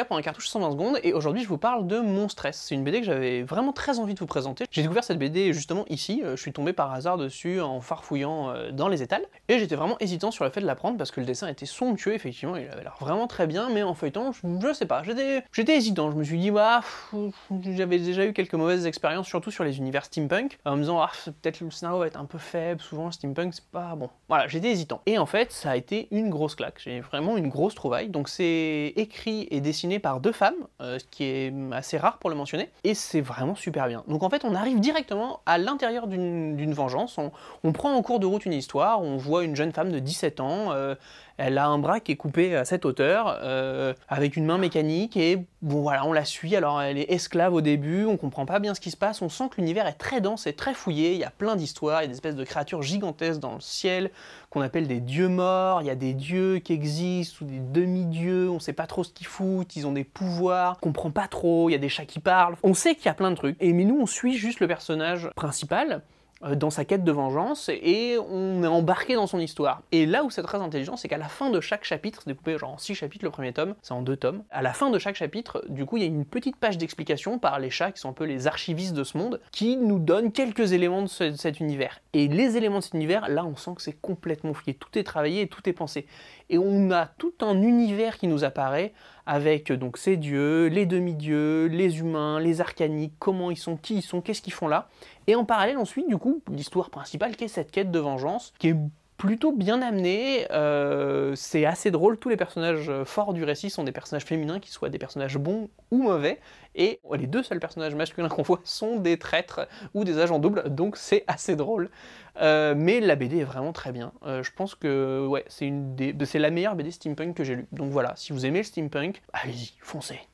pour un cartouche 120 secondes et aujourd'hui je vous parle de Mon Stress. C'est une BD que j'avais vraiment très envie de vous présenter. J'ai découvert cette BD justement ici, euh, je suis tombé par hasard dessus en farfouillant euh, dans les étals et j'étais vraiment hésitant sur le fait de la prendre parce que le dessin était somptueux effectivement, il avait l'air vraiment très bien mais en feuilletant, je, sais pas, j'étais hésitant, je me suis dit bah j'avais déjà eu quelques mauvaises expériences surtout sur les univers steampunk euh, en me disant ah, peut-être le scénario va être un peu faible, souvent steampunk c'est pas bon. Voilà, j'étais hésitant et en fait ça a été une grosse claque, j'ai vraiment une grosse trouvaille donc c'est écrit et dessiné par deux femmes, euh, ce qui est assez rare pour le mentionner, et c'est vraiment super bien. Donc en fait, on arrive directement à l'intérieur d'une vengeance, on, prend en cours de route une histoire, on voit une jeune femme de 17 ans, euh, elle a un bras qui est coupé à cette hauteur, euh, avec une main mécanique, et bon voilà, on la suit, alors elle est esclave au début, on comprend pas bien ce qui se passe, on sent que l'univers est très dense et très fouillé, il y a plein d'histoires, il y a des espèces de créatures gigantesques dans le ciel, qu'on appelle des dieux morts, il y a des dieux qui existent, ou des demi-dieux, on sait pas trop ce qu'ils foutent, ils ont des pouvoirs, on comprend pas trop, il y a des chats qui parlent. On sait qu'il y a plein de trucs. Et mais nous, on suit juste le personnage principal euh, dans sa quête de vengeance et on est embarqué dans son histoire. Et là où c'est très intelligent, c'est qu'à la fin de chaque chapitre, c'est découpé genre en six chapitres le premier tome, c'est en deux tomes, à la fin de chaque chapitre, du coup, il y a une petite page d'explication par les chats qui sont un peu les archivistes de ce monde, qui nous donnent quelques éléments de, cet univers. Et les éléments de cet univers, là, on sent que c'est complètement fouillé, tout est travaillé, tout est pensé. Et on a tout un univers qui nous apparaît avec euh, donc ces dieux, les demi-dieux, les humains, les arcaniques, comment ils sont, qui ils sont, qu'est-ce qu'ils font là. Et en parallèle, ensuite, du coup l'histoire principale qui est cette quête de vengeance, qui est plutôt bien amené, euh, c'est assez drôle, tous les personnages euh, forts du récit sont des personnages féminins, qui soient des personnages bons ou mauvais, et les deux seuls personnages masculins qu'on voit sont des traîtres ou des agents doubles, donc c'est assez drôle. Euh, mais la BD est vraiment très bien, je pense que ouais, c'est la meilleure BD steampunk que j'ai lue, donc voilà, si vous aimez le steampunk, allez-y, foncez